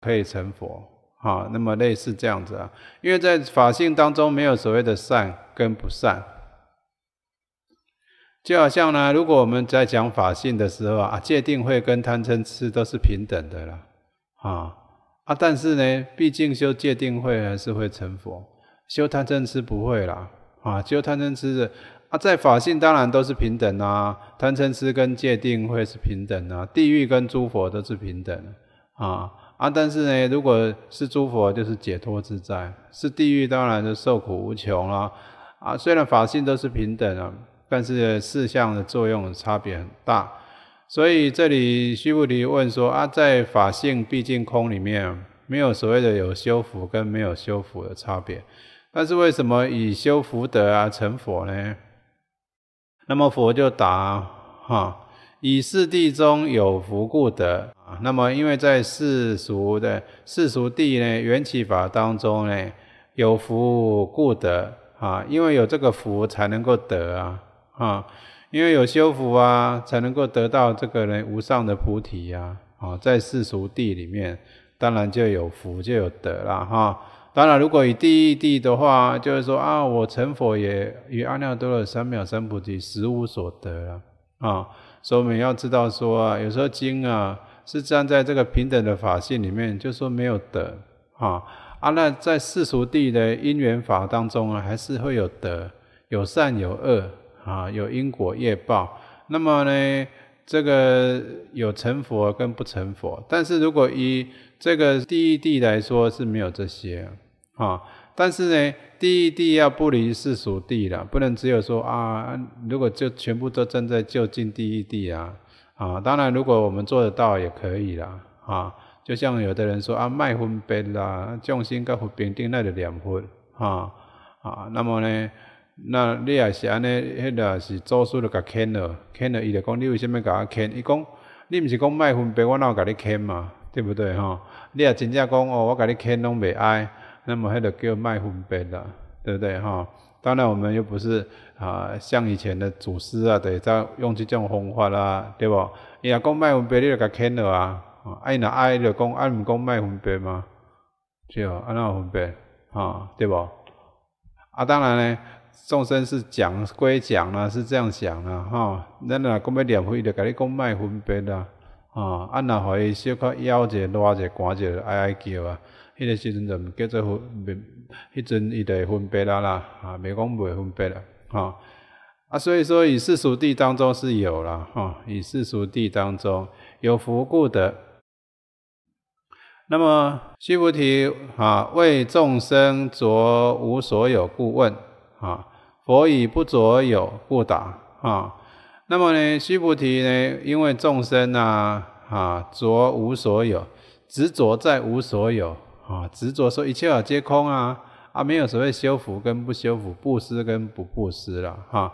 可以成佛啊，那么类似这样子啊，因为在法性当中没有所谓的善跟不善，就好像呢，如果我们在讲法性的时候啊，戒定慧跟贪嗔痴都是平等的了啊啊，但是呢，毕竟修戒定慧还是会成佛，修贪嗔痴不会啦啊，修贪嗔痴的啊，在法性当然都是平等啊，贪嗔痴跟界定会是平等啊，地狱跟诸佛都是平等啊。啊，但是呢，如果是诸佛，就是解脱自在；是地狱，当然就受苦无穷了。啊，虽然法性都是平等啊，但是四相的作用差别很大。所以这里须菩提问说：啊，在法性毕竟空里面，没有所谓的有修福跟没有修福的差别。但是为什么以修福德啊成佛呢？那么佛就答：哈。以四地中有福故得啊，那么因为在世俗的世俗地呢，缘起法当中呢，有福故得啊，因为有这个福才能够得啊啊，因为有修福啊，才能够得到这个呢无上的菩提呀啊，在世俗地里面，当然就有福就有德了哈。当然，如果以地狱地的话，就是说啊，我成佛也与阿耨多罗三藐三菩提实无所得啊。所以我们要知道说啊，有时候经啊是站在这个平等的法性里面，就说没有德啊啊，那在世俗地的因缘法当中啊，还是会有德，有善有恶啊，有因果业报。那么呢，这个有成佛跟不成佛，但是如果以这个第一地来说是没有这些啊。但是呢，第一地要不离世俗地了，不能只有说啊，如果就全部都站在就近第一地啊，啊，当然如果我们做得到也可以啦啊。就像有的人说啊，卖分别啦，众心跟佛平等那就两分啊啊。那么呢，那你也是安尼，个是做事的甲牵了，牵了伊就讲你为虾米甲我牵？伊讲你毋是讲卖分别，我哪有甲你牵嘛？对不对哈？你也真正讲哦，我甲你牵拢袂爱。那么还得叫卖分别的，对不对哈？当然我们又不是啊，像以前的祖师啊，对，在用这种方法啦，对不？人家讲卖分别，你就给牵了啊。啊，那阿爱就讲阿唔讲卖分别吗？哦，安那分别，哈，对不？啊，当然呢，众生是讲归讲啦，是这样讲啦，哈。那那讲要念佛就给你讲卖分别啦，啊，啊那让伊小可热者、热者、寒者，哀哀叫啊。迄个时阵，叫做分，迄阵伊得分别啦啦，啊，没讲没分别了，哈，啊，所以说以世俗地当中是有了，哈，以世俗地当中有福故的。那么，须菩提，啊，为众生着无所有故问，啊，佛以不着有故答，啊，那么呢，须菩提呢，因为众生啊，啊，着无所有，执着在无所有。啊，执着说一切法皆空啊，啊，没有所谓修福跟不修福，布施跟不布施了哈。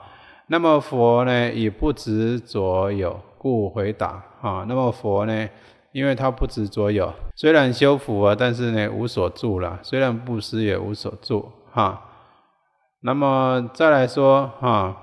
那么佛呢也不执着有，故回答啊。那么佛呢，因为他不执着有，虽然修福啊，但是呢无所住了，虽然布施也无所住哈。那么再来说哈，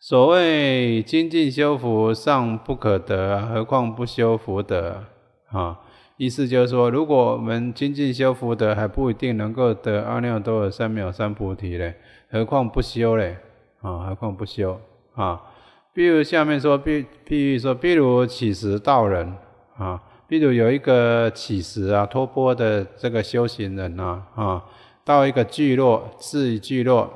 所谓精进修福尚不可得，何况不修福德啊。意思就是说，如果我们精进修福德，还不一定能够得阿耨多罗三藐三菩提嘞，何况不修嘞？啊，何况不修啊？比如下面说，譬，比喻说，比如乞食道人啊，比如有一个乞食啊、托钵的这个修行人呐，啊，到一个聚落，至聚落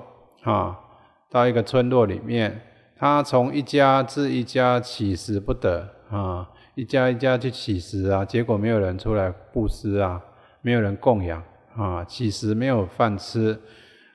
啊，到一个村落里面，他从一家至一家乞食不得啊。一家一家去乞食啊，结果没有人出来布施啊，没有人供养啊，乞食没有饭吃。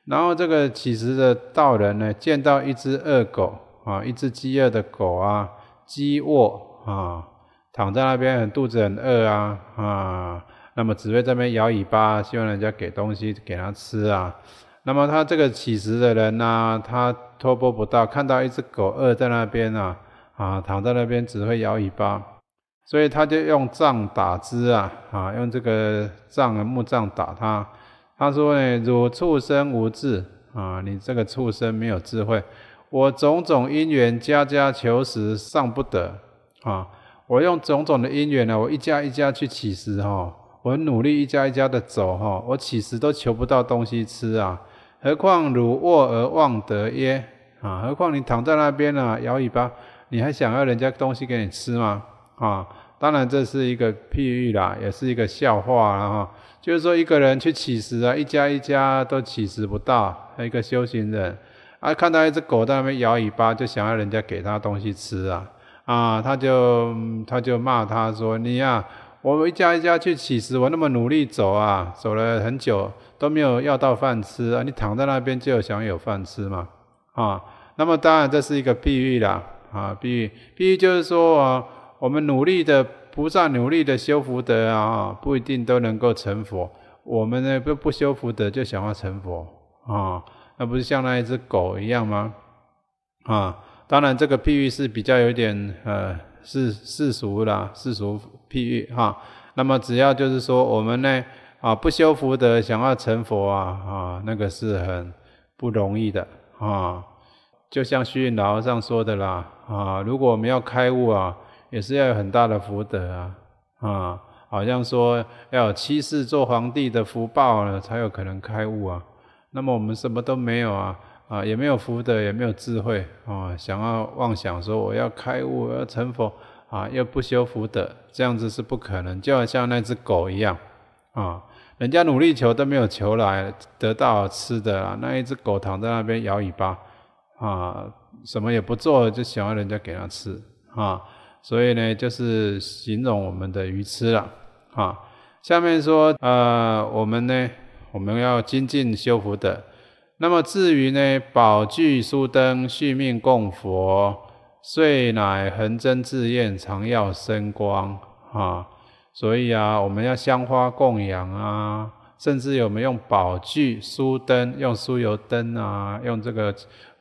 然后这个乞食的道人呢，见到一只恶狗啊，一只饥饿的狗啊，饥饿啊，躺在那边肚子很饿啊啊，那么只会这边摇尾巴，希望人家给东西给他吃啊。那么他这个乞食的人呢，他托钵不到，看到一只狗饿在那边啊啊，躺在那边只会摇尾巴。所以他就用杖打之啊，啊，用这个杖啊木杖打他。他说呢：，如畜生无智啊，你这个畜生没有智慧。我种种因缘，家家求食尚不得啊。我用种种的因缘呢，我一家一家去乞食哈。我努力一家一家的走哈，我乞食都求不到东西吃啊。何况汝卧而望得耶啊？何况你躺在那边呢，摇尾巴，你还想要人家东西给你吃吗？啊？当然这是一个譬喻啦，也是一个笑话啦哈。就是说一个人去乞食啊，一家一家都乞食不到，一个修行人，啊，看到一只狗在那边摇尾巴，就想要人家给他东西吃啊，啊，他就他就骂他说：“你呀，我一家一家去乞食，我那么努力走啊，走了很久都没有要到饭吃啊，你躺在那边就想有饭吃嘛？啊，那么当然这是一个譬喻啦，啊，譬喻譬喻就是说啊。”我们努力的，菩萨努力的修福德啊，不一定都能够成佛。我们呢，不不修福德就想要成佛啊，那不是像那一只狗一样吗？啊，当然这个譬喻是比较有点呃世世俗啦，世俗譬喻哈。那么只要就是说我们呢啊不修福德想要成佛啊啊那个是很不容易的啊，就像虚云老和尚说的啦啊，如果我们要开悟啊。也是要有很大的福德啊啊，好像说要有七世做皇帝的福报了，才有可能开悟啊。那么我们什么都没有啊啊，也没有福德，也没有智慧啊，想要妄想说我要开悟，要成佛啊，又不修福德，这样子是不可能。就好像那只狗一样啊，人家努力求都没有求来得到吃的啊，那一只狗躺在那边摇尾巴啊，什么也不做，就想要人家给它吃啊。所以呢，就是形容我们的愚痴了，啊。下面说，呃，我们呢，我们要精进修福的。那么至于呢，宝具书灯续命供佛，遂乃恒真自愿，常耀生光，啊。所以啊，我们要香花供养啊，甚至我们用宝具书灯，用酥油灯啊，用这个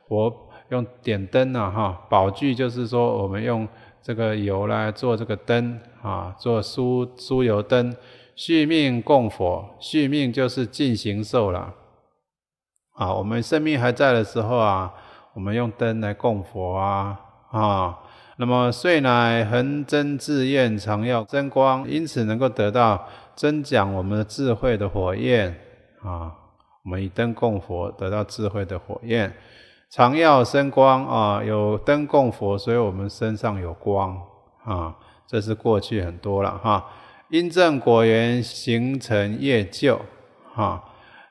火，用点灯啊，哈。宝具就是说我们用。这个油来做这个灯啊，做酥酥油灯，续命供佛，续命就是进行寿了。啊，我们生命还在的时候啊，我们用灯来供佛啊啊。那么，岁乃恒增志愿，常要增光，因此能够得到增长我们的智慧的火焰啊。我们以灯供佛，得到智慧的火焰。常要生光啊，有灯供佛，所以我们身上有光啊。这是过去很多了哈。因正果缘形成业就哈，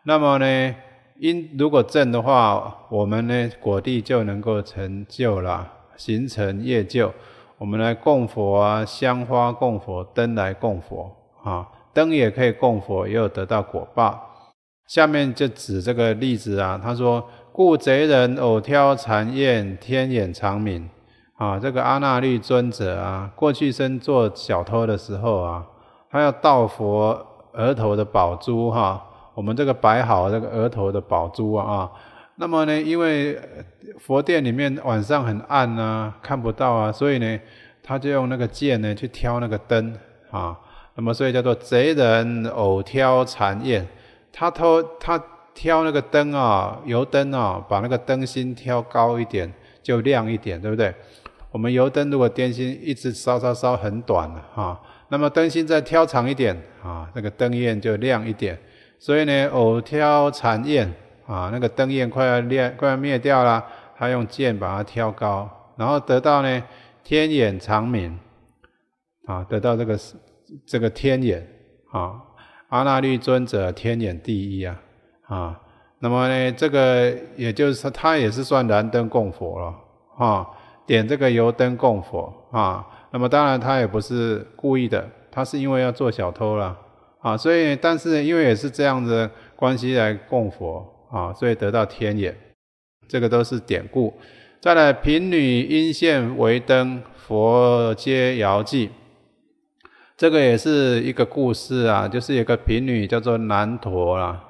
那么呢，因如果正的话，我们呢果地就能够成就了，形成业就，我们来供佛啊，香花供佛，灯来供佛啊，灯也可以供佛，也有得到果报。下面就指这个例子啊，他说。故贼人偶挑残焰，天眼长明。啊，这个阿那律尊者啊，过去生做小偷的时候啊，他要盗佛额头的宝珠哈。我们这个摆好这个额头的宝珠啊，那么呢，因为佛殿里面晚上很暗呐，看不到啊，所以呢，他就用那个剑呢去挑那个灯啊。那么所以叫做贼人偶挑残焰，他偷他。挑那个灯啊，油灯啊，把那个灯芯挑高一点，就亮一点，对不对？我们油灯如果灯芯一直烧烧烧很短了啊，那么灯芯再挑长一点啊，那个灯焰就亮一点。所以呢，偶挑残焰啊，那个灯焰快要亮、快要灭掉了，他用剑把它挑高，然后得到呢天眼长明啊，得到这个这个天眼啊，阿那律尊者天眼第一啊。啊，那么呢，这个也就是说，他也是算燃灯供佛了啊，点这个油灯供佛啊。那么当然他也不是故意的，他是因为要做小偷了啊。所以，但是因为也是这样子关系来供佛啊，所以得到天眼，这个都是典故。再来，贫女阴线为灯，佛接遥祭。这个也是一个故事啊，就是有个贫女叫做南陀了。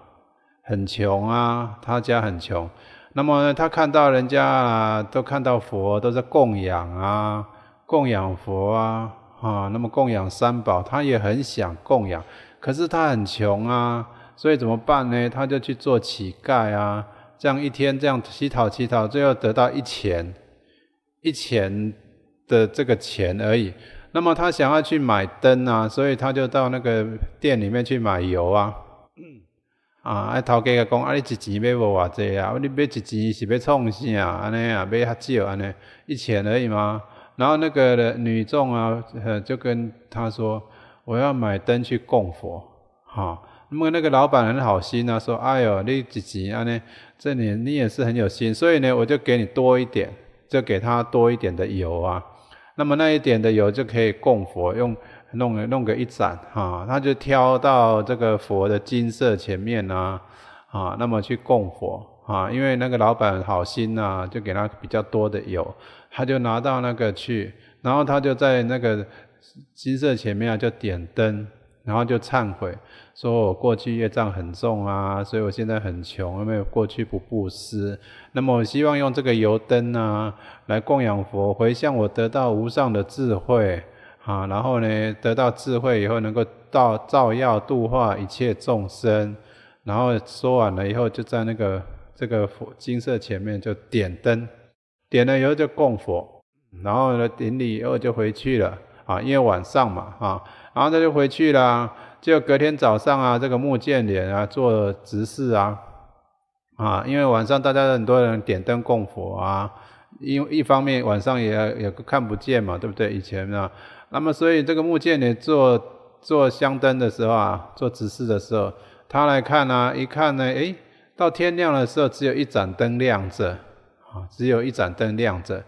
很穷啊，他家很穷。那么他看到人家啊，都看到佛，都在供养啊，供养佛啊，啊，那么供养三宝，他也很想供养。可是他很穷啊，所以怎么办呢？他就去做乞丐啊，这样一天这样乞讨乞讨，最后得到一钱一钱的这个钱而已。那么他想要去买灯啊，所以他就到那个店里面去买油啊。啊，头家甲讲啊，你一钱买无偌济啊，你买一钱是要创啥？安尼啊，买较少安尼，一千而已嘛。然后那个女众啊，就跟他说，我要买灯去供佛，哈。那么那个老板很好心啊，说，哎哟，你几钱安尼？这里你也是很有心，所以呢，我就给你多一点，就给他多一点的油啊。那么那一点的油就可以供佛用，弄个弄个一盏哈，他就挑到这个佛的金色前面啊，啊，那么去供佛啊，因为那个老板好心呐，就给他比较多的油，他就拿到那个去，然后他就在那个金色前面啊，就点灯。然后就忏悔，说我过去业障很重啊，所以我现在很穷，因为过去不布施。那么我希望用这个油灯啊，来供养佛，回向我得到无上的智慧啊。然后呢，得到智慧以后，能够到照耀度化一切众生。然后说完了以后，就在那个这个金色前面就点灯，点了以后就供佛，然后呢，顶礼以后就回去了啊，因为晚上嘛啊。然后他就回去了，就隔天早上啊，这个木建莲啊做执事啊，啊，因为晚上大家很多人点灯供佛啊，因为一方面晚上也也看不见嘛，对不对？以前啊，那么所以这个木建莲做做香灯的时候啊，做执事的时候，他来看呢，一看呢，哎，到天亮的时候只有一盏灯亮着，啊，只有一盏灯亮着，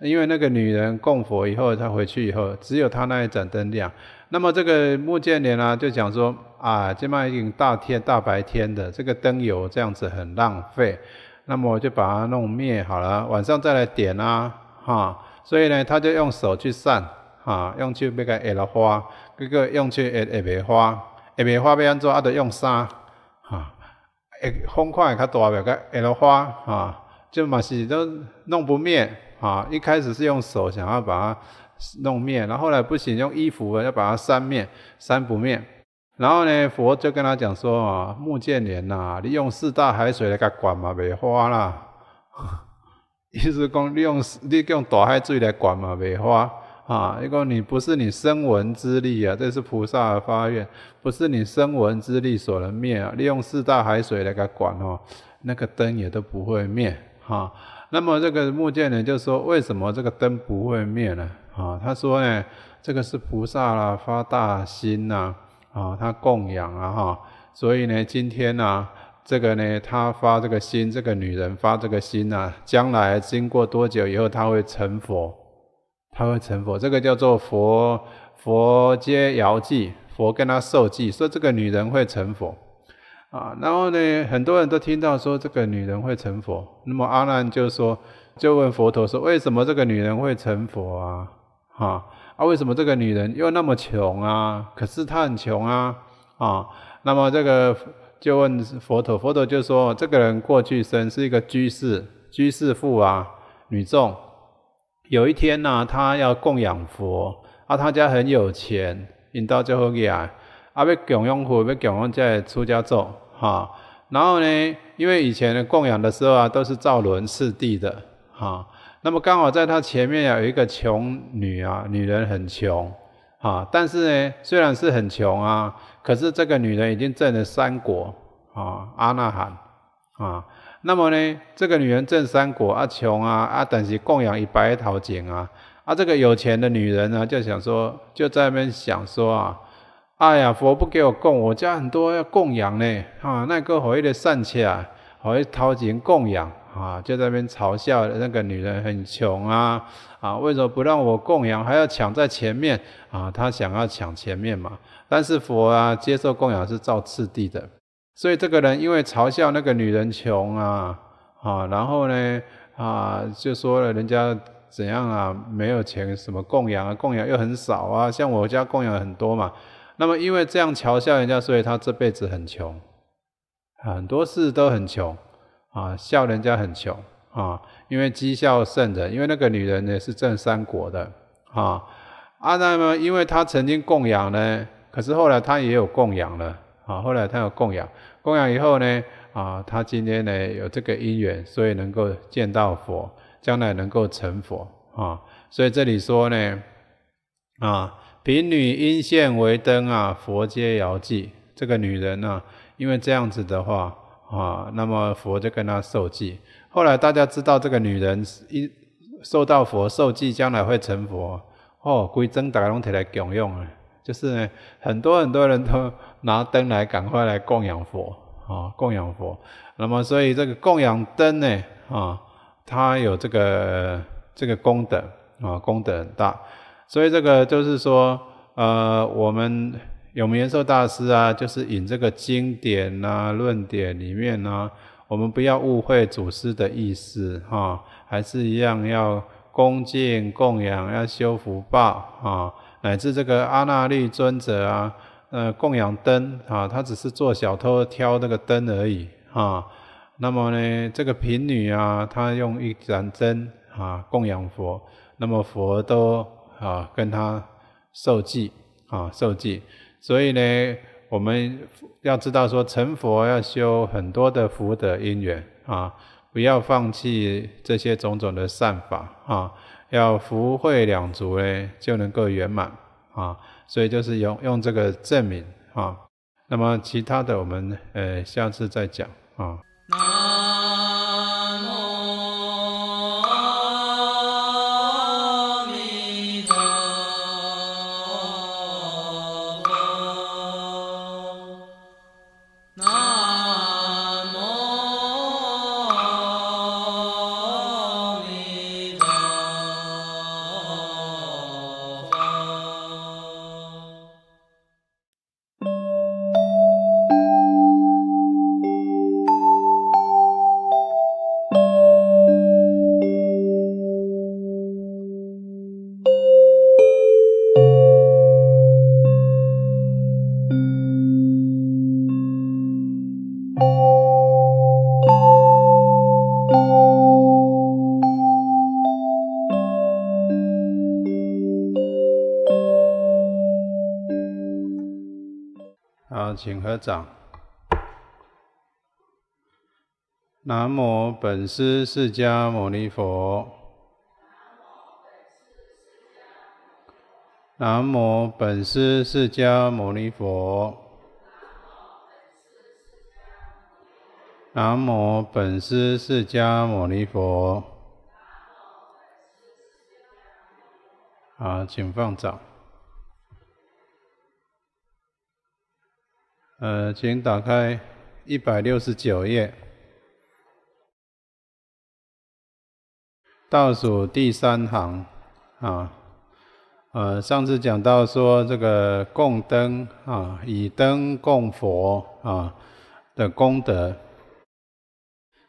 因为那个女人供佛以后，她回去以后，只有她那一盏灯亮。那么这个穆建联啊，就讲说啊，这卖已经大天大白天的，这个灯油这样子很浪费，那么我就把它弄灭好了，晚上再来点啊，哈。所以呢，他就用手去扇啊，用去那个埃罗花，这个用去埃埃白花，埃白花要安怎啊？得用沙啊，埃方块也较大，个埃罗花啊，就嘛是都弄不灭啊。一开始是用手想要把它。弄灭，然后来不行，用衣服要把它扇灭，扇不灭。然后呢，佛就跟他讲说：“啊，木建连呐，你用四大海水来它管嘛，没花啦。意思讲，利用你用大海水来管嘛，没花啊。伊讲你不是你生闻之力啊，这是菩萨的发愿，不是你生闻之力所能灭啊。利用四大海水来给管哦，那个灯也都不会灭哈。那么这个木建连就说：为什么这个灯不会灭呢？”啊，他说呢，这个是菩萨啦，发大心呐，啊，他供养啊，哈，所以呢，今天呐，这个呢，他发这个心，这个女人发这个心呐，将来经过多久以后，他会成佛，他会成佛，这个叫做佛佛接遥记，佛跟他受记，说这个女人会成佛，啊，然后呢，很多人都听到说这个女人会成佛，那么阿难就说，就问佛陀说，为什么这个女人会成佛啊？啊，啊，为什么这个女人又那么穷啊？可是她很穷啊，啊，那么这个就问佛陀，佛陀就说，这个人过去生是一个居士，居士妇啊，女众，有一天呢，她要供养佛，啊，她家很有钱，引到最后去啊，啊，被供养佛，被供养在出家做哈，然后呢，因为以前的供养的时候啊，都是造轮次地的，哈。那么刚好在他前面有一个穷女啊，女人很穷啊，但是呢，虽然是很穷啊，可是这个女人已经挣了三果啊，阿那含啊。那么呢，这个女人挣三果，啊，穷啊，啊，但是供养一百陶井啊，啊，这个有钱的女人呢，就想说，就在那边想说啊，哎呀，佛不给我供，我家很多要供养呢啊，那个我也得善巧，我也掏钱供养。啊，就在那边嘲笑那个女人很穷啊，啊，为什么不让我供养，还要抢在前面啊？他想要抢前面嘛。但是佛啊，接受供养是造次第的，所以这个人因为嘲笑那个女人穷啊，啊，然后呢，啊，就说了人家怎样啊，没有钱，什么供养啊，供养又很少啊，像我家供养很多嘛。那么因为这样嘲笑人家，所以他这辈子很穷，很多事都很穷。啊，笑人家很穷啊，因为讥笑圣人，因为那个女人呢是正三国的啊，啊那么因为她曾经供养呢，可是后来她也有供养了啊，后来她有供养，供养以后呢啊，她今天呢有这个因缘，所以能够见到佛，将来能够成佛啊，所以这里说呢啊，贫女因现为灯啊，佛皆遥记这个女人呢，因为这样子的话。啊，那么佛就跟他受记。后来大家知道这个女人一受到佛受记，将来会成佛。哦，归真打龙提来供用啊，就是呢，很多很多人都拿灯来赶快来供养佛啊，供养佛。那么所以这个供养灯呢，啊，它有这个这个功德啊，功德很大。所以这个就是说，呃，我们。永明延寿大师啊，就是引这个经典呐、论典里面呢，我们不要误会祖师的意思哈，还是一样要恭敬供养，要修福报啊，乃至这个阿那律尊者啊，呃，供养灯啊，他只是做小偷挑那个灯而已啊。那么呢，这个贫女啊，她用一盏灯啊供养佛，那么佛都啊跟她受记啊受记。所以呢，我们要知道说，成佛要修很多的福德因缘啊，不要放弃这些种种的善法啊，要福慧两足呢，就能够圆满啊。所以就是用用这个证明啊，那么其他的我们呃下次再讲啊。请合掌。南无本师释迦牟尼佛。南无本师释迦牟尼佛。南无本师释迦牟尼佛。好，请放掌。呃，请打开一百六十九页，倒数第三行啊。呃，上次讲到说这个供灯啊，以灯供佛啊的功德。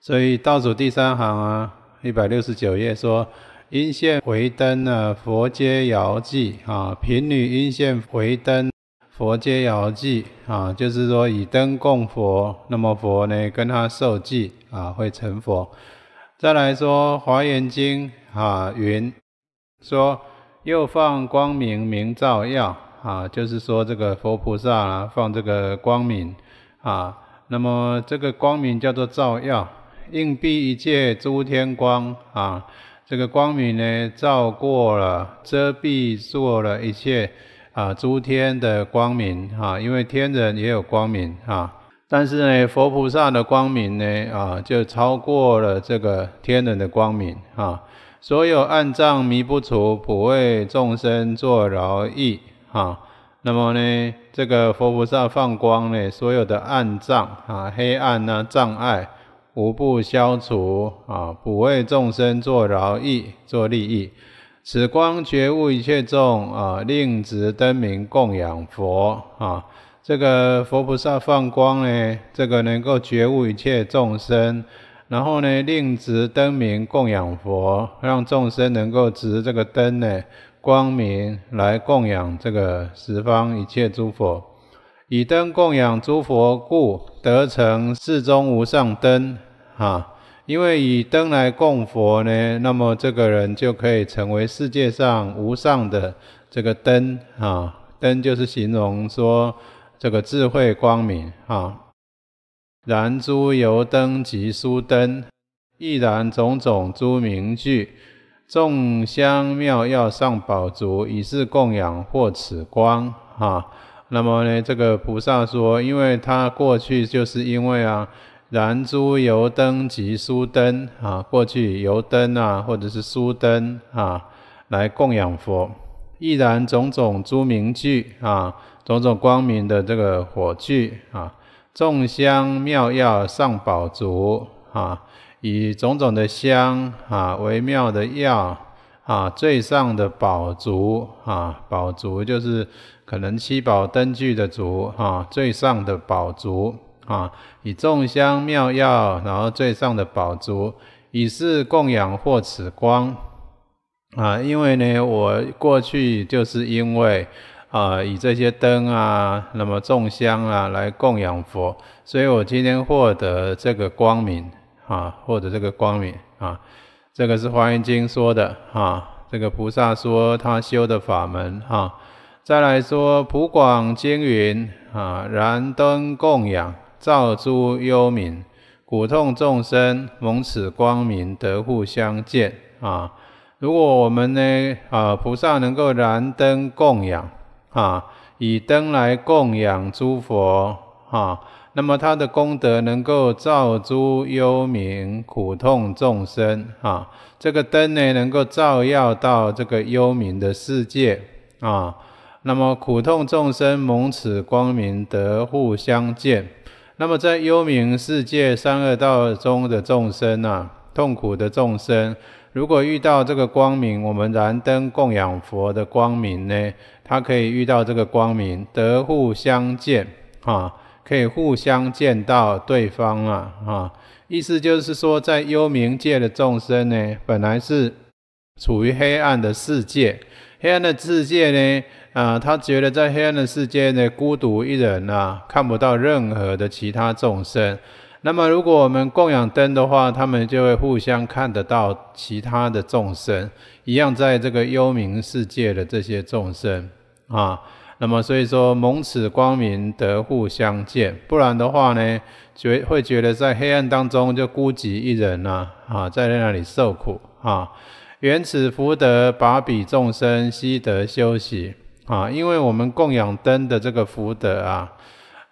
所以倒数第三行啊，一百六十九页说，因献回灯呢，佛皆遥记啊，贫女因献回灯。佛皆遥祭啊，就是说以灯供佛，那么佛呢跟他受祭啊，会成佛。再来说《华严经》啊，云说又放光明，明照耀啊，就是说这个佛菩萨啊，放这个光明啊，那么这个光明叫做照耀，应蔽一切诸天光啊，这个光明呢照过了，遮蔽做了一切。啊，诸天的光明啊，因为天人也有光明啊，但是呢，佛菩萨的光明呢，啊，就超过了这个天人的光明啊。所有暗障迷不除，普为众生做饶益啊。那么呢，这个佛菩萨放光呢，所有的暗障啊、黑暗呐、障碍，无不消除啊，普为众生做饶益、做利益。此光觉悟一切众啊，令值灯明供养佛啊。这个佛菩萨放光呢，这个能够觉悟一切众生，然后呢，令值灯明供养佛，让众生能够值这个灯呢，光明来供养这个十方一切诸佛，以灯供养诸佛故，得成世中无上灯啊。因为以灯来供佛呢，那么这个人就可以成为世界上无上的这个灯啊。灯就是形容说这个智慧光明啊。燃诸油灯及酥灯，亦燃种种诸名具，众香妙药上宝足，以示供养获此光啊。那么呢，这个菩萨说，因为他过去就是因为啊。燃珠油灯及酥灯啊，过去油灯啊，或者是酥灯啊，来供养佛。亦然种种诸明炬啊，种种光明的这个火炬啊，众香妙药上宝足啊，以种种的香啊，为妙的药啊，最上的宝足啊，宝足就是可能七宝灯具的足啊，最上的宝烛。啊，以众香妙药，然后最上的宝珠，以示供养获此光，啊，因为呢，我过去就是因为啊，以这些灯啊，那么众香啊，来供养佛，所以我今天获得这个光明啊，获得这个光明啊，这个是华严经说的啊，这个菩萨说他修的法门哈，再来说普广经云啊，燃灯供养。照诸幽冥，苦痛众生蒙此光明，得互相见啊！如果我们呢，啊，菩萨能够燃灯供养啊，以灯来供养诸佛啊，那么他的功德能够照诸幽冥苦痛众生啊，这个灯呢，能够照耀到这个幽冥的世界啊，那么苦痛众生蒙此光明，得互相见。那么，在幽冥世界三恶道中的众生呐，痛苦的众生，如果遇到这个光明，我们燃灯供养佛的光明呢，他可以遇到这个光明，得互相见啊，可以互相见到对方啊啊！意思就是说，在幽冥界的众生呢，本来是处于黑暗的世界。黑暗的世界呢？啊，他觉得在黑暗的世界呢，孤独一人啊，看不到任何的其他众生。那么，如果我们供养灯的话，他们就会互相看得到其他的众生，一样在这个幽冥世界的这些众生啊。那么，所以说蒙此光明得互相见，不然的话呢，觉会觉得在黑暗当中就孤寂一人啊，啊，在那里受苦啊。原始福德拔彼众生，悉得休息啊！因为我们供养灯的这个福德啊，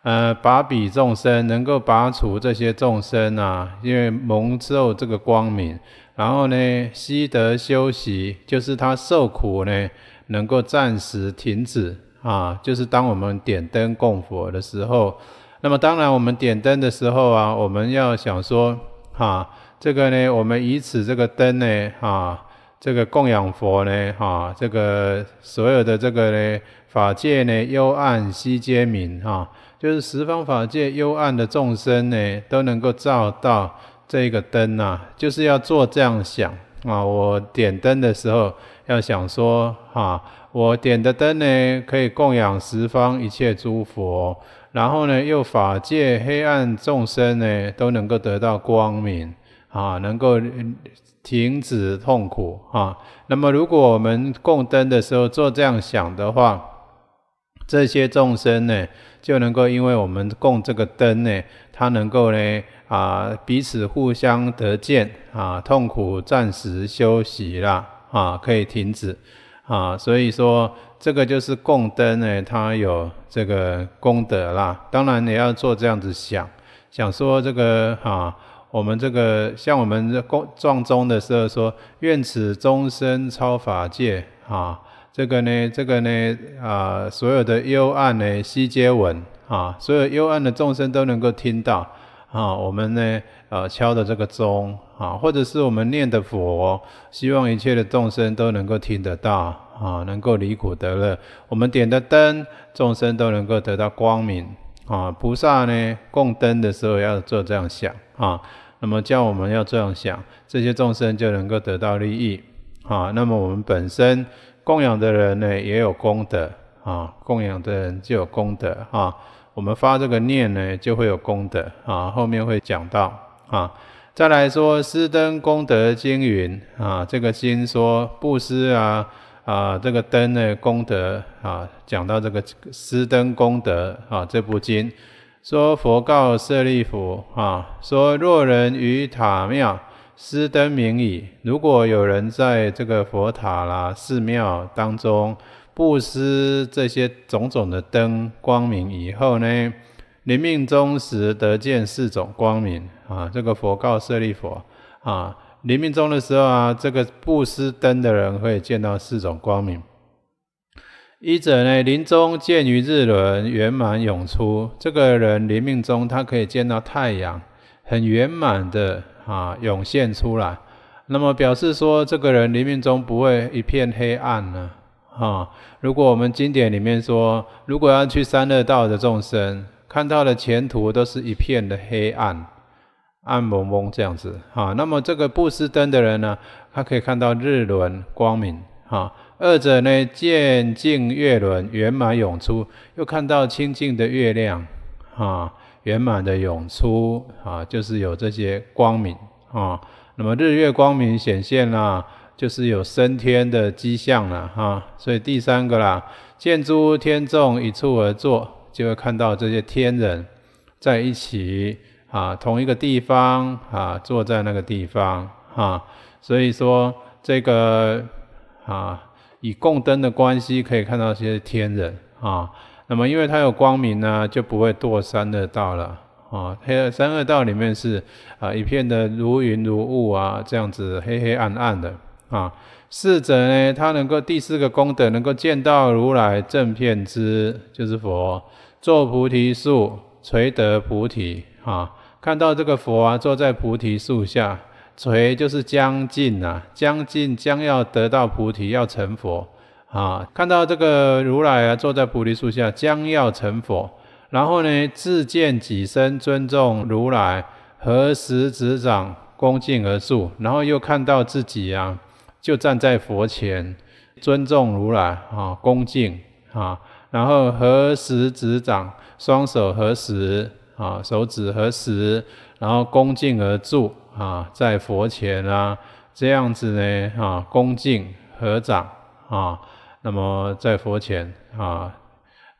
呃，拔彼众生能够拔除这些众生啊，因为蒙受这个光明。然后呢，悉得休息，就是他受苦呢，能够暂时停止啊。就是当我们点灯供佛的时候，那么当然我们点灯的时候啊，我们要想说啊，这个呢，我们以此这个灯呢，啊。这个供养佛呢，哈，这个所有的这个呢法界呢幽暗悉皆明哈，就是十方法界幽暗的众生呢都能够照到这个灯呐，就是要做这样想啊，我点灯的时候要想说哈，我点的灯呢可以供养十方一切诸佛，然后呢又法界黑暗众生呢都能够得到光明啊，能够。停止痛苦啊！那么如果我们供灯的时候做这样想的话，这些众生呢就能够因为我们供这个灯呢，它能够呢啊彼此互相得见啊，痛苦暂时休息啦啊，可以停止啊。所以说这个就是供灯呢，它有这个功德啦。当然你要做这样子想，想说这个啊。我们这个像我们撞钟的时候说，愿此钟声超法界啊，这个呢，这个呢啊，所有的幽暗呢悉皆闻啊，所有幽暗的众生都能够听到啊，我们呢啊敲的这个钟啊，或者是我们念的佛，希望一切的众生都能够听得到啊，能够离苦得乐。我们点的灯，众生都能够得到光明啊。菩萨呢供灯的时候要做这样想啊。那么叫我们要这样想，这些众生就能够得到利益啊。那么我们本身供养的人呢，也有功德啊。供养的人就有功德啊。我们发这个念呢，就会有功德啊。后面会讲到啊。再来说《施灯功德经云》啊，这个经说布施啊啊，这个灯呢功德啊，讲到这个施灯功德啊，这部经。说佛告舍利弗啊，说若人于塔庙施灯明矣。如果有人在这个佛塔啦、寺庙当中布施这些种种的灯光明以后呢，临命终时得见四种光明啊。这个佛告舍利佛啊，临命终的时候啊，这个布施灯的人会见到四种光明。一者呢，临终见于日轮圆满涌出，这个人临命中，他可以见到太阳，很圆满的啊涌现出来，那么表示说，这个人临命中不会一片黑暗呢，啊，如果我们经典里面说，如果要去三乐道的众生，看到的前途都是一片的黑暗，暗蒙蒙这样子，哈，那么这个布施灯的人呢，他可以看到日轮光明，哈。二者呢，见净月轮圆满涌出，又看到清净的月亮，啊，圆满的涌出，啊，就是有这些光明，啊，那么日月光明显现啦，就是有升天的迹象了，哈，所以第三个啦，见诸天众一处而坐，就会看到这些天人在一起，啊，同一个地方，啊，坐在那个地方，哈，所以说这个，啊。以供灯的关系，可以看到一些天人啊。那么，因为它有光明呢，就不会堕三恶道了啊。黑三恶道里面是啊，一片的如云如雾啊，这样子黑黑暗暗的啊。四者呢，他能够第四个功德，能够见到如来正片之，就是佛坐菩提树垂得菩提啊，看到这个佛啊，坐在菩提树下。垂就是将近啊，将近将要得到菩提，要成佛啊！看到这个如来啊，坐在菩提树下，将要成佛。然后呢，自见己身，尊重如来，何时执掌，恭敬而住。然后又看到自己啊，就站在佛前，尊重如来啊，恭敬啊。然后何时执掌，双手合十啊，手指合十，然后恭敬而住。啊，在佛前啊，这样子呢，啊，恭敬合掌啊，那么在佛前啊，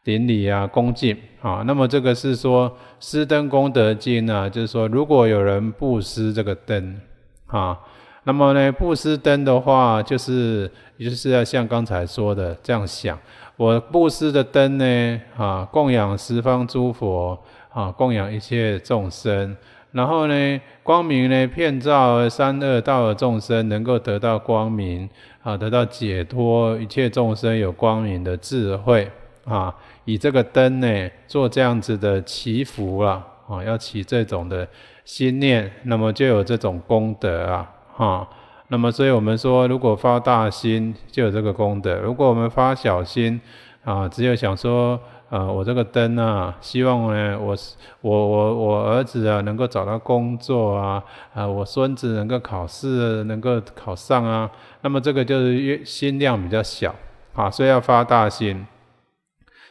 顶礼啊，恭敬啊，那么这个是说施灯功德经啊，就是说如果有人不施这个灯啊，那么呢，不施灯的话，就是就是要像刚才说的这样想，我不施的灯呢，啊，供养十方诸佛啊，供养一切众生。然后呢，光明呢，遍照三恶道的众生，能够得到光明啊，得到解脱，一切众生有光明的智慧啊，以这个灯呢，做这样子的祈福了啊，要起这种的心念，那么就有这种功德啊，哈，那么所以我们说，如果发大心，就有这个功德；如果我们发小心，啊，只有想说。啊，我这个灯啊，希望呢，我是我我我儿子啊，能够找到工作啊，啊，我孙子能够考试，能够考上啊。那么这个就是心量比较小啊，所以要发大心，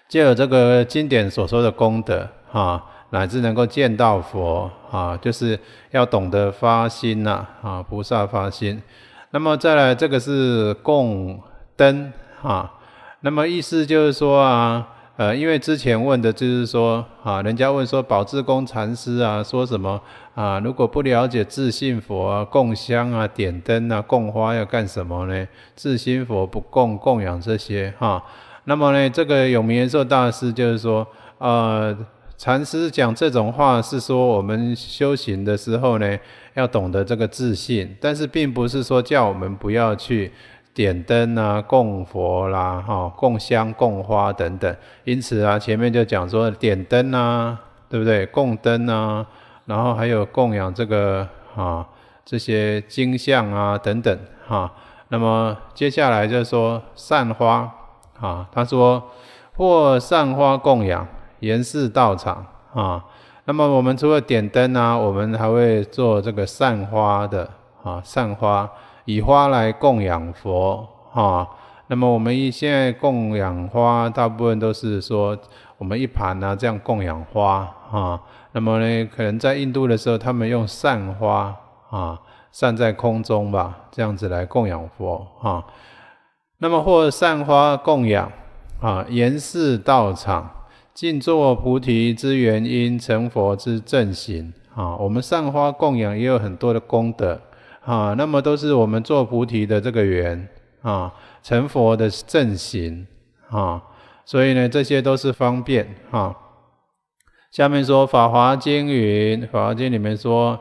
就有这个经典所说的功德啊，乃至能够见到佛啊，就是要懂得发心呐啊，菩萨发心。那么再来，这个是供灯啊，那么意思就是说啊。呃，因为之前问的就是说，啊，人家问说宝智公禅师啊，说什么啊？如果不了解自信佛啊，供香啊、点灯啊、供花要干什么呢？自心佛不供供养这些哈。那么呢，这个永明延寿大师就是说，呃，禅师讲这种话是说我们修行的时候呢，要懂得这个自信，但是并不是说叫我们不要去。点灯啊，供佛啦，哈，供香、供花等等。因此啊，前面就讲说点灯啊，对不对？供灯啊，然后还有供养这个啊，这些经像啊等等，哈。那么接下来就说散花啊，他说或散花供养严式道场啊。那么我们除了点灯啊，我们还会做这个散花的啊，散花。以花来供养佛，哈，那么我们一现在供养花，大部分都是说我们一盘呢，这样供养花，啊，那么呢，可能在印度的时候，他们用散花，啊，散在空中吧，这样子来供养佛，哈，那么或散花供养，啊，严饰道场，静坐菩提之原因，成佛之正行，啊，我们散花供养也有很多的功德。啊，那么都是我们做菩提的这个缘啊，成佛的正行啊，所以呢，这些都是方便哈。下面说法华经云，法华经里面说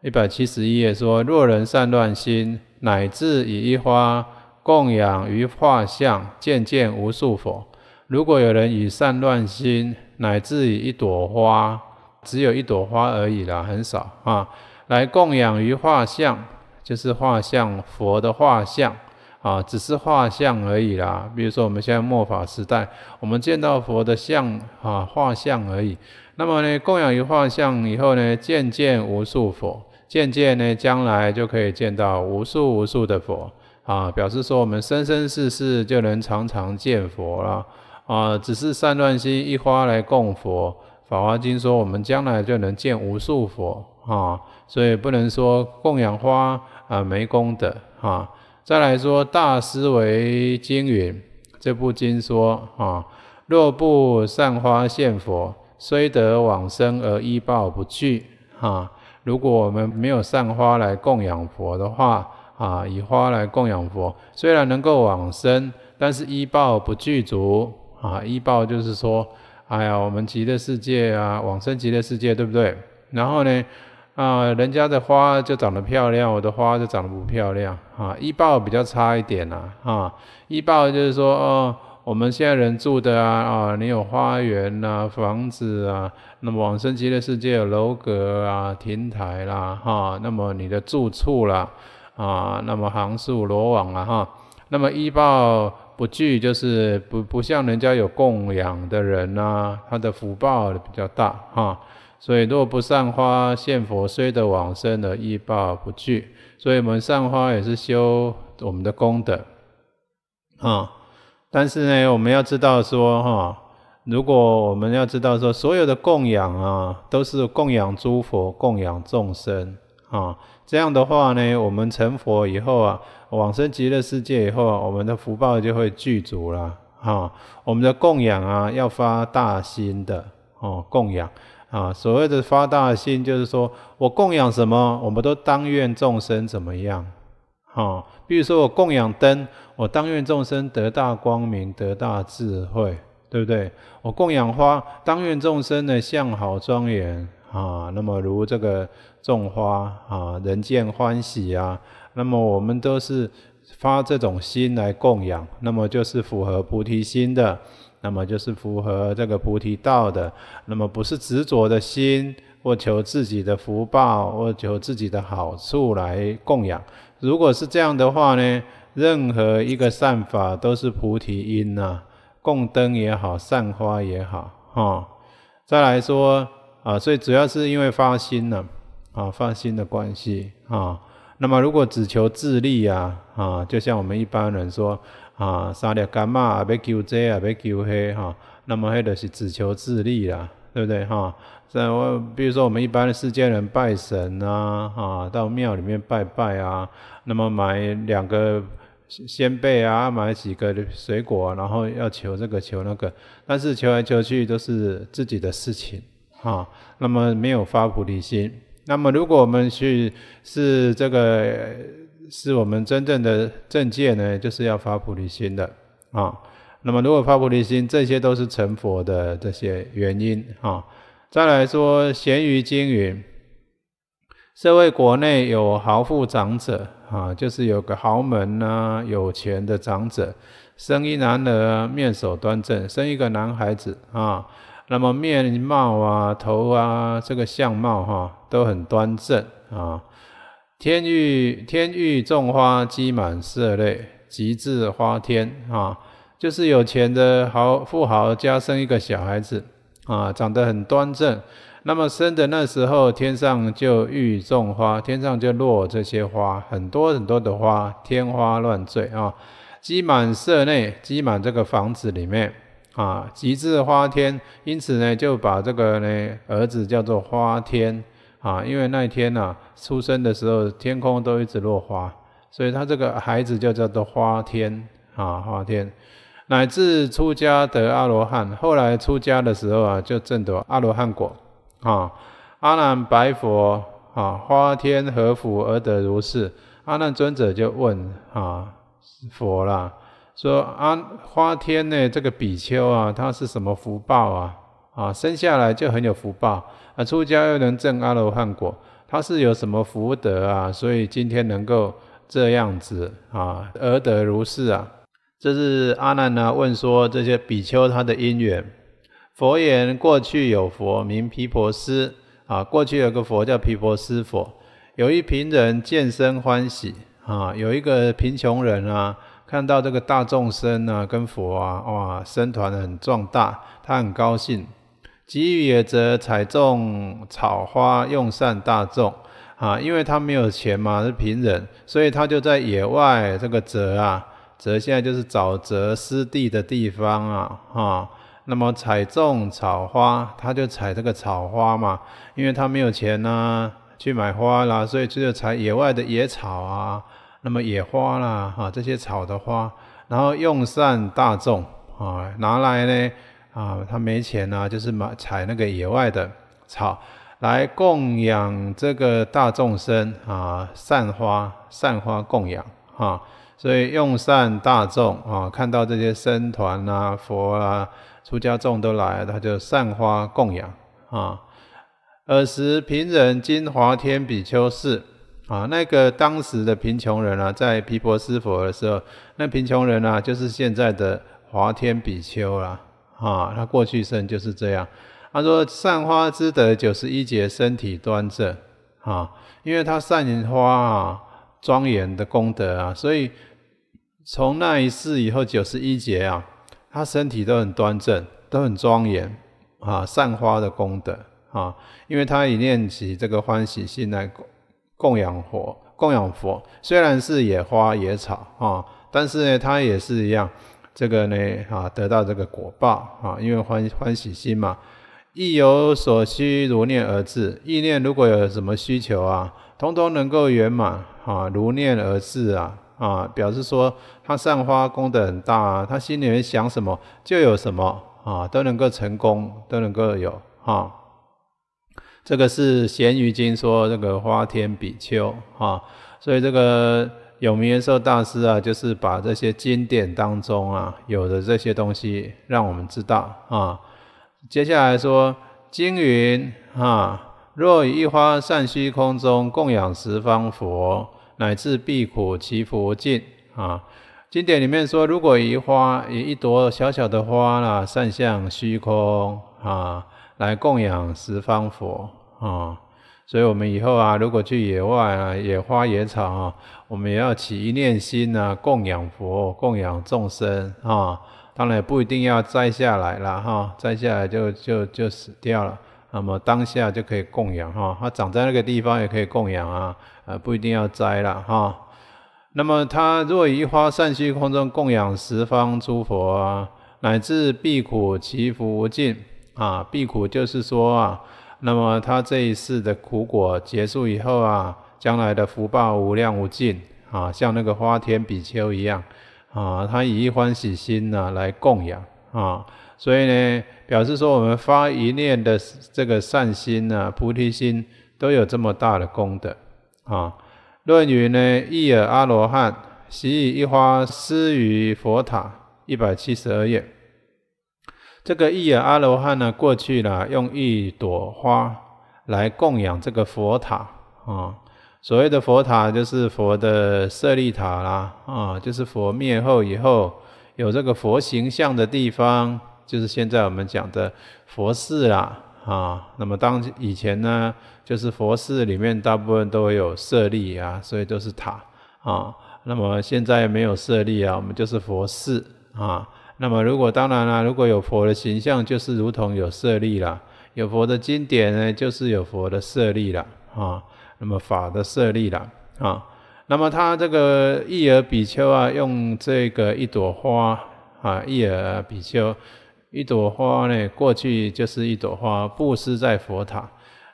一百七十一页说：若人善乱心，乃至以一花供养于画像，渐渐无数佛。如果有人以善乱心，乃至以一朵花，只有一朵花而已啦，很少啊，来供养于画像。就是画像佛的画像啊，只是画像而已啦。比如说我们现在末法时代，我们见到佛的像啊，画像而已。那么呢，供养于画像以后呢，见见无数佛，渐渐呢，将来就可以见到无数无数的佛啊，表示说我们生生世世就能常常见佛了啊。只是散乱心一花来供佛，《法华经》说我们将来就能见无数佛啊，所以不能说供养花。啊，没功德啊。再来说《大思惟经云》，这部经说啊，若不散花献佛，虽得往生而依报不具啊。如果我们没有散花来供养佛的话啊，以花来供养佛，虽然能够往生，但是依报不具足啊。依报就是说，哎呀，我们极乐世界啊，往生极乐世界，对不对？然后呢？啊，人家的花就长得漂亮，我的花就长得不漂亮啊！医报比较差一点啦、啊！医报就是说，哦，我们现在人住的啊，啊，你有花园呐，房子啊，那么往生极乐世界有楼阁啊，亭台啦，哈，那么你的住处啦，啊，那么行树罗网啊，哈，那么医报不具，就是不不像人家有供养的人呐，他的福报比较大，哈。所以，若不善花献佛，虽得往生，而益报不具。所以，我们善花也是修我们的功德啊。但是呢，我们要知道说，哈，如果我们要知道说，所有的供养啊，都是供养诸佛、供养众生啊。这样的话呢，我们成佛以后啊，往生极乐世界以后，我们的福报就会具足了啊。我们的供养啊，要发大心的哦，供养。啊，所谓的发大心，就是说我供养什么，我们都当愿众生怎么样啊？比如说我供养灯，我当愿众生得大光明，得大智慧，对不对？我供养花，当愿众生呢相好庄严啊。那么如这个种花啊，人见欢喜啊。那么我们都是发这种心来供养，那么就是符合菩提心的。那么就是符合这个菩提道的，那么不是执着的心，或求自己的福报，或求自己的好处来供养。如果是这样的话呢，任何一个善法都是菩提因呐，供灯也好，散花也好，哈。再来说啊，所以主要是因为发心呐，啊发心的关系啊。那么如果只求自利啊，啊就像我们一般人说。啊，三雕干嘛啊？别求这啊，别求那哈。那么，迄就是只求自利啦，对不对哈？在我比如说，我们一般的世间人拜神啊，哈，到庙里面拜拜啊，那么买两个仙贝啊，买几个水果，然后要求这个求那个，但是求来求去都是自己的事情啊。那么没有发菩提心。那么，如果我们去是这个。是我们真正的正界呢，就是要发菩提心的啊。那么，如果发菩提心，这些都是成佛的这些原因啊。再来说《咸鱼经云》，社会国内有豪富长者啊，就是有个豪门呐，有钱的长者，生一男儿，面首端正，生一个男孩子啊。那么面貌啊、头啊，这个相貌哈，都很端正啊。天欲天欲种花，积满色内，及至花天啊！就是有钱的豪富豪家生一个小孩子啊，长得很端正。那么生的那时候，天上就欲种花，天上就落这些花，很多很多的花，天花乱坠啊！积满色内，积满这个房子里面啊，极至花天，因此呢，就把这个呢儿子叫做花天。啊，因为那一天呢，出生的时候天空都一直落花，所以他这个孩子就叫做花天啊，花天，乃至出家得阿罗汉，后来出家的时候啊，就证得阿罗汉果啊，阿难白佛啊，花天何福而得如是？阿难尊者就问啊，佛啦，说阿花天呢这个比丘啊，他是什么福报啊？啊，生下来就很有福报。啊，出家又能证阿罗汉果，他是有什么福德啊？所以今天能够这样子啊，而得如是啊，这是阿难呢问说这些比丘他的因缘。佛言：过去有佛名毗婆斯啊，过去有个佛叫毗婆斯佛。有一贫人见生欢喜啊，有一个贫穷人啊，看到这个大众生啊，跟佛啊，哇，身团很壮大，他很高兴。给予野泽采种草花，用散大众啊，因为他没有钱嘛，是贫人，所以他就在野外这个泽啊，泽现在就是沼泽湿地的地方啊，哈，那么采种草花，他就采这个草花嘛，因为他没有钱呢，去买花啦，所以就有采野外的野草啊，那么野花啦，哈，这些草的花，然后用散大众啊，拿来呢。啊，他没钱呐，就是买采那个野外的草来供养这个大众生啊，散花散花供养哈，所以用善大众啊，看到这些僧团啊、佛啊、出家众都来，他就散花供养啊。尔时贫人金华天比丘是啊，那个当时的贫穷人啊，在毗婆尸佛的时候，那贫穷人啊，就是现在的华天比丘啊。啊，他过去生就是这样。他说：“散花之德九十一节，身体端正啊，因为他散花啊，庄严的功德啊，所以从那一世以后九十一节啊，他身体都很端正，都很庄严啊。散花的功德啊，因为他以念起这个欢喜心来供养佛，供养佛，虽然是野花野草啊，但是呢，他也是一样。”这个呢，啊，得到这个果报啊，因为欢欢喜心嘛，意有所需，如念而至。意念如果有什么需求啊，通通能够圆满啊，如念而至啊啊，表示说他散花功德很大，他心里面想什么就有什么啊，都能够成功，都能够有啊。这个是《咸鱼经》说这个花天比丘啊，所以这个。有名言寿大师啊，就是把这些经典当中啊有的这些东西，让我们知道啊。接下来说，经云啊，若以一花散虚空中共养十方佛，乃至必苦其福尽啊。经典里面说，如果一花以一朵小小的花啦，散向虚空啊，来供养十方佛啊。所以我们以后啊，如果去野外啊，野花野草啊，我们也要起一念心啊，供养佛，供养众生啊。当然不一定要摘下来了哈，摘下来就就就死掉了。那么当下就可以供养哈，它长在那个地方也可以供养啊，呃，不一定要摘了哈。那么它若移花散虚空中供养十方诸佛啊，乃至避苦其福无尽啊。避苦就是说啊。那么他这一世的苦果结束以后啊，将来的福报无量无尽啊，像那个花天比丘一样啊，他以一欢喜心呢来供养啊，所以呢，表示说我们发一念的这个善心呐、菩提心都有这么大的功德啊，《论语》呢，一尔阿罗汉，习以一花施于佛塔，一百七十二页。这个意尔阿罗汉呢，过去呢用一朵花来供养这个佛塔啊。所谓的佛塔就是佛的舍利塔啦，啊，就是佛灭后以后有这个佛形象的地方，就是现在我们讲的佛寺啦，啊。那么当以前呢，就是佛寺里面大部分都有舍利啊，所以都是塔啊。那么现在没有舍利啊，我们就是佛寺啊。那么，如果当然啦，如果有佛的形象，就是如同有舍利啦；有佛的经典呢，就是有佛的舍利啦。啊。那么法的舍利啦。啊。那么他这个一耳比丘啊，用这个一朵花啊，一耳比丘一朵花呢，过去就是一朵花，布施在佛塔。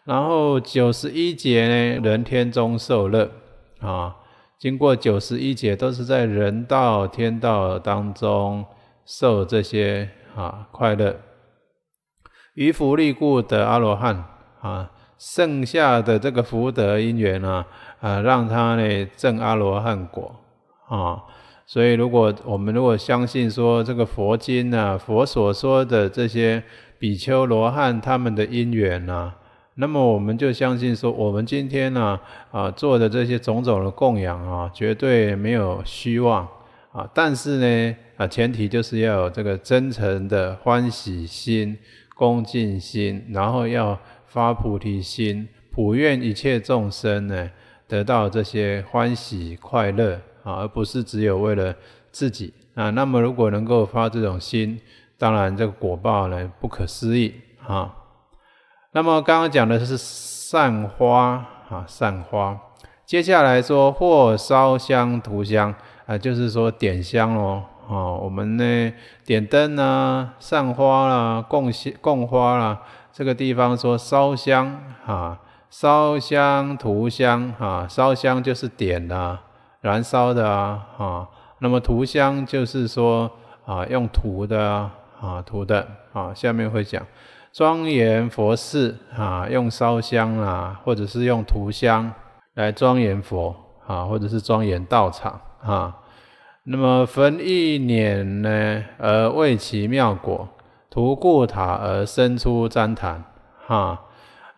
然后九十一劫呢，人天中受乐啊，经过九十一劫，都是在人道、天道当中。受这些啊快乐，于福利故得阿罗汉啊，剩下的这个福德因缘呢，啊让他呢证阿罗汉果啊。所以如果我们如果相信说这个佛经呢，佛所说的这些比丘罗汉他们的因缘呢，那么我们就相信说，我们今天呢啊做的这些种种的供养啊，绝对没有虚妄。啊，但是呢，啊，前提就是要有这个真诚的欢喜心、恭敬心，然后要发菩提心，普愿一切众生呢得到这些欢喜快乐啊，而不是只有为了自己啊。那么如果能够发这种心，当然这个果报呢不可思议啊。那么刚刚讲的是散花啊，散花，接下来说或烧香、涂香。啊，就是说点香咯，啊，我们呢点灯啊，上花啦，供香供花啦，这个地方说烧香啊，烧香、涂香啊，烧香就是点啊，燃烧的啊，啊，那么涂香就是说啊，用涂的啊，涂的啊，下面会讲，庄严佛寺啊，用烧香啊，或者是用涂香来庄严佛啊，或者是庄严道场啊。那么焚一捻呢，而为其妙果，涂故塔而生出旃檀，哈。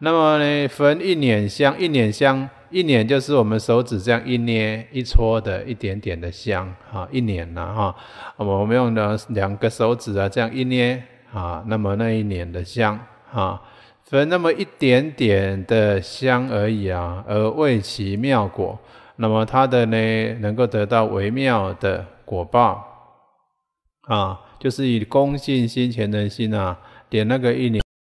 那么呢，焚一捻香，一捻香，一捻就是我们手指这样一捏一搓的一点点的香，哈，一捻了哈。我们用的两个手指啊，这样一捏，啊，那么那一捻的香，哈，焚那么一点点的香而已啊，而为其妙果。那么他的呢，能够得到微妙的果报啊，就是以恭敬心、虔诚心啊，点那个年。